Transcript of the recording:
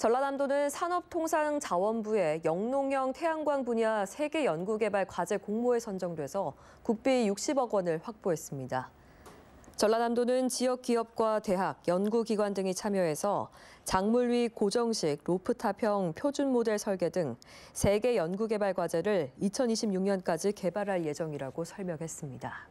전라남도는 산업통상자원부의 영농형 태양광 분야 세계 연구개발 과제 공모에 선정돼서 국비 60억 원을 확보했습니다. 전라남도는 지역 기업과 대학, 연구기관 등이 참여해서 작물 위 고정식, 로프탑형 표준 모델 설계 등 세계 연구개발 과제를 2026년까지 개발할 예정이라고 설명했습니다.